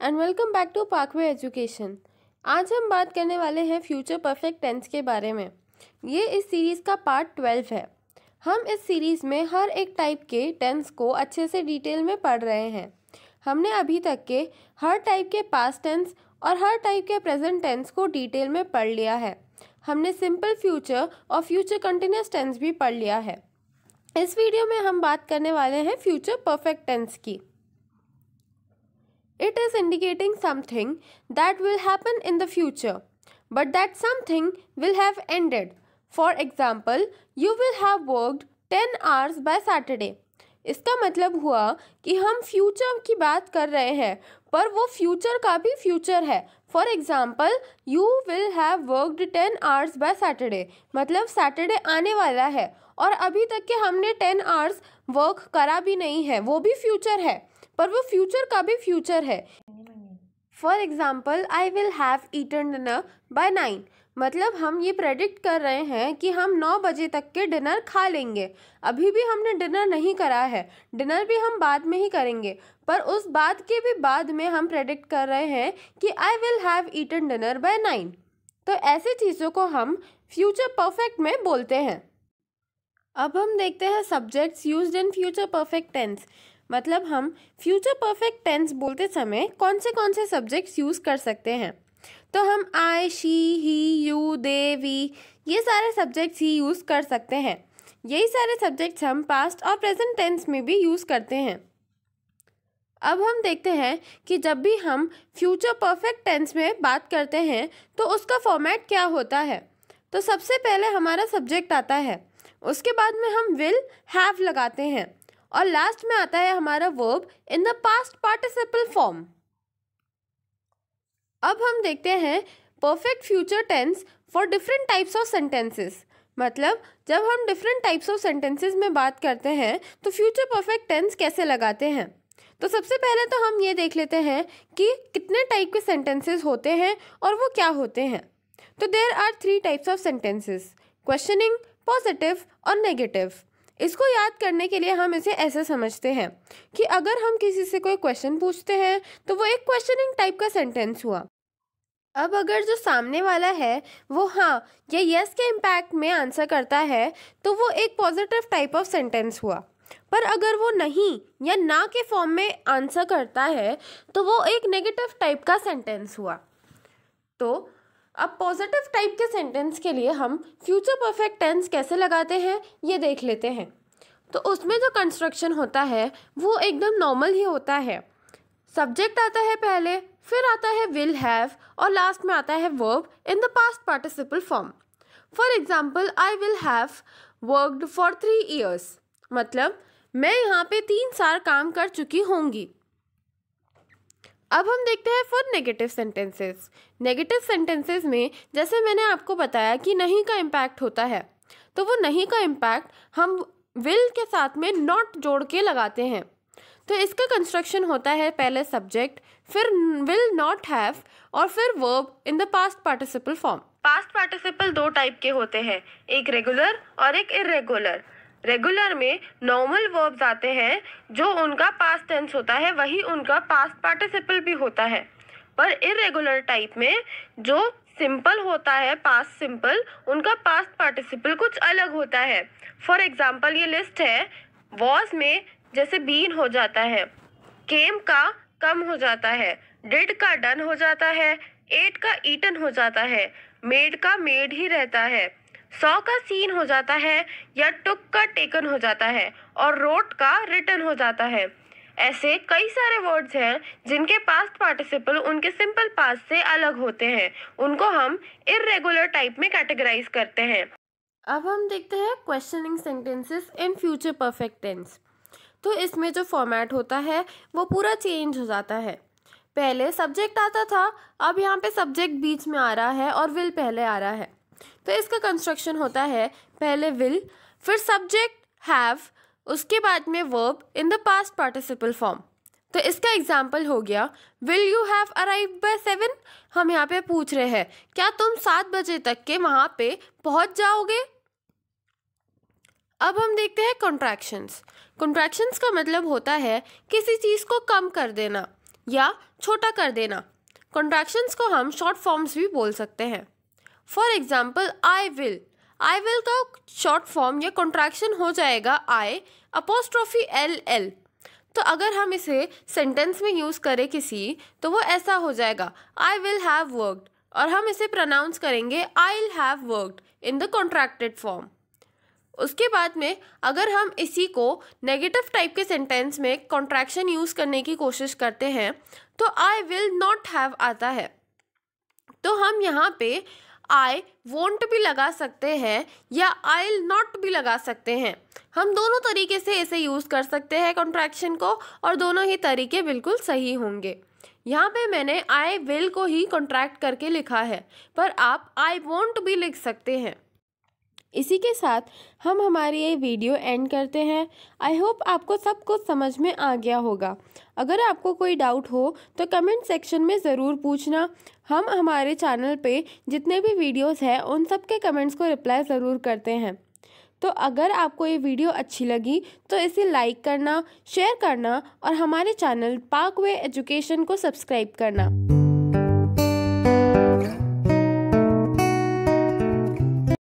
And welcome back to Parkway education आज हम बात करने वाले हैं फ्यूचर परफेक्ट टेंस के बारे में ये इस सीरीज़ का पार्ट ट्वेल्व है हम इस सीरीज़ में हर एक टाइप के टेंस को अच्छे से डिटेल में पढ़ रहे हैं हमने अभी तक के हर टाइप के पास्ट टेंस और हर टाइप के प्रेजेंट टेंस को डिटेल में पढ़ लिया है हमने सिंपल फ्यूचर और फ्यूचर कंटिन्यूस टेंस भी पढ़ लिया है इस वीडियो में हम बात करने वाले हैं फ्यूचर परफेक्ट टेंस की It is indicating something that will happen in the future, but that something will have ended. For example, you will have worked 10 hours by Saturday. इसका मतलब हुआ कि हम फ्यूचर की बात कर रहे हैं पर वो फ्यूचर का भी फ्यूचर है for example you will have worked ten hours by Saturday मतलब सैटरडे आने वाला है और अभी तक के हमने टेन आवर्स वर्क करा भी नहीं है वो भी फ्यूचर है पर वो फ्यूचर का भी फ्यूचर है for example I will have eaten dinner by nine मतलब हम ये प्रेडिक्ट कर रहे हैं कि हम नौ बजे तक के डिनर खा लेंगे अभी भी हमने डिनर नहीं करा है डिनर भी हम बाद में ही करेंगे पर उस बात के भी बाद में हम प्रेडिक्ट कर रहे हैं कि I will have eaten dinner by nine तो ऐसे चीज़ों को हम फ्यूचर परफेक्ट में बोलते हैं अब हम देखते हैं subjects used in future perfect tense मतलब हम फ्यूचर परफेक्ट टेंस बोलते समय कौन से कौन से सब्जेक्ट्स यूज़ कर सकते हैं तो हम I she he you they we ये सारे सब्जेक्ट्स ही यूज़ कर सकते हैं यही सारे सब्जेक्ट्स हम पास्ट और प्रेजेंट टेंस में भी यूज़ करते हैं अब हम देखते हैं कि जब भी हम फ्यूचर परफेक्ट टेंस में बात करते हैं तो उसका फॉर्मेट क्या होता है तो सबसे पहले हमारा सब्जेक्ट आता है उसके बाद में हम विल हैव लगाते हैं और लास्ट में आता है हमारा verb in the past participle form अब हम देखते हैं perfect future tense for different types of sentences मतलब जब हम डिफरेंट टाइप्स ऑफ सेंटेंसेस में बात करते हैं तो फ्यूचर परफेक्ट टेंस कैसे लगाते हैं तो सबसे पहले तो हम ये देख लेते हैं कि कितने टाइप के सेंटेंसेस होते हैं और वो क्या होते हैं तो there are three types of sentences questioning positive और नेगेटिव इसको याद करने के लिए हम इसे ऐसे समझते हैं कि अगर हम किसी से कोई क्वेश्चन पूछते हैं तो वो एक क्वेश्चनिंग टाइप का सेंटेंस हुआ अब अगर जो सामने वाला है वो हाँ या यस के इम्पैक्ट में आंसर करता है तो वो एक पॉजिटिव टाइप ऑफ सेंटेंस हुआ पर अगर वो नहीं या ना के फॉर्म में आंसर करता है तो वो एक नेगेटिव टाइप का सेंटेंस हुआ तो अब पॉजिटिव टाइप के सेंटेंस के लिए हम फ्यूचर परफेक्ट टेंस कैसे लगाते हैं ये देख लेते हैं तो उसमें जो कंस्ट्रक्शन होता है वो एकदम नॉर्मल ही होता है सब्जेक्ट आता है पहले फिर आता है विल हैव और लास्ट में आता है verb in the past participle form for example I will have worked for three years मतलब मैं यहाँ पे तीन साल काम कर चुकी होंगी अब हम देखते हैं for negative sentences negative sentences में जैसे मैंने आपको बताया कि नहीं का इम्पैक्ट होता है तो वो नहीं का इम्पैक्ट हम विल के साथ में नॉट जोड़ के लगाते हैं तो इसका कंस्ट्रक्शन होता है पहले सब्जेक्ट फिर विल नॉट हैव और फिर verb in the past participle form past participle दो टाइप के होते हैं एक रेगुलर और एक इरेगुलर रेगुलर में नॉर्मल वर्ब्स आते हैं जो उनका पास्ट टेंस होता है वही उनका पास्ट पार्टिसिपल भी होता है पर इरेगुलर टाइप में जो सिंपल होता है पास्ट सिंपल उनका पास्ट पार्टिसिपल कुछ अलग होता है फॉर एग्जाम्पल ये लिस्ट है वॉज में जैसे बीन हो जाता है केम का कम हो जाता है डिड का डन हो जाता है एट का ईटन हो जाता है मेड का मेड ही रहता है सौ का सीन हो जाता है या टुक का टेकन हो जाता है और रोट का रिटर्न हो जाता है ऐसे कई सारे वर्ड्स हैं जिनके पास्ट पार्टिसिपल उनके सिंपल पास्ट से अलग होते हैं उनको हम इरेगुलर टाइप में कैटेगराइज करते हैं अब हम देखते हैं questioning sentences in future perfect tense तो इसमें जो फॉर्मेट होता है वो पूरा चेंज हो जाता है पहले सब्जेक्ट आता था अब यहाँ पे सब्जेक्ट बीच में आ रहा है और विल पहले आ रहा है तो इसका कंस्ट्रक्शन होता है पहले विल फिर सब्जेक्ट हैव उसके बाद में verb in the past participle form तो इसका एग्जाम्पल हो गया will you have arrive by seven हम यहाँ पे पूछ रहे हैं क्या तुम सात बजे तक के वहाँ पे पहुँच जाओगे अब हम देखते हैं कॉन्ट्रैक्शंस कॉन्ट्रैक्शंस का मतलब होता है किसी चीज़ को कम कर देना या छोटा कर देना कॉन्ट्रैक्शंस को हम शॉर्ट फॉर्म्स भी बोल सकते हैं for example I will I will का शॉर्ट फॉर्म या कॉन्ट्रैक्शन हो जाएगा आई अपोस्ट्रॉफी एल एल तो अगर हम इसे सेंटेंस में यूज़ करें किसी तो वो ऐसा हो जाएगा आई विल हैव वर्कड और हम इसे प्रनाउंस करेंगे I will have worked in the contracted form उसके बाद में अगर हम इसी को नेगेटिव टाइप के सेंटेंस में कॉन्ट्रैक्शन यूज़ करने की कोशिश करते हैं तो आई विल नॉट हैव आता है तो हम यहाँ पे आई वोंट भी लगा सकते हैं या आई नॉट भी लगा सकते हैं हम दोनों तरीके से इसे यूज़ कर सकते हैं कॉन्ट्रैक्शन को और दोनों ही तरीके बिल्कुल सही होंगे यहाँ पे मैंने आई विल को ही कॉन्ट्रैक्ट करके लिखा है पर आप आई वोंट भी लिख सकते हैं इसी के साथ हम हमारी ये वीडियो एंड करते हैं आई होप आपको सब कुछ समझ में आ गया होगा अगर आपको कोई डाउट हो तो कमेंट सेक्शन में ज़रूर पूछना हम हमारे चैनल पे जितने भी वीडियोस हैं उन सब के कमेंट्स को रिप्लाई ज़रूर करते हैं तो अगर आपको ये वीडियो अच्छी लगी तो इसे लाइक करना शेयर करना और हमारे चैनल वे एजुकेशन को सब्सक्राइब करना